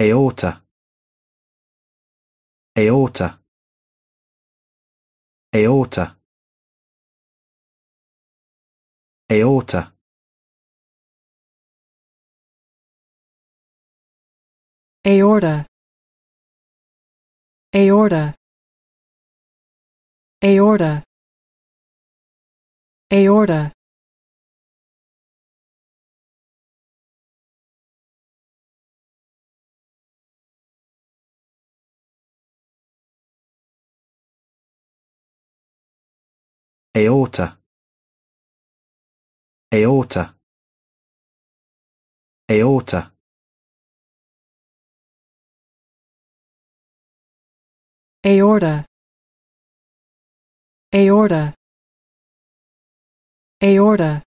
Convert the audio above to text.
aorta aorta aorta aorta aorta aorta aorta aorta aorta aorta aorta aorta aorta aorta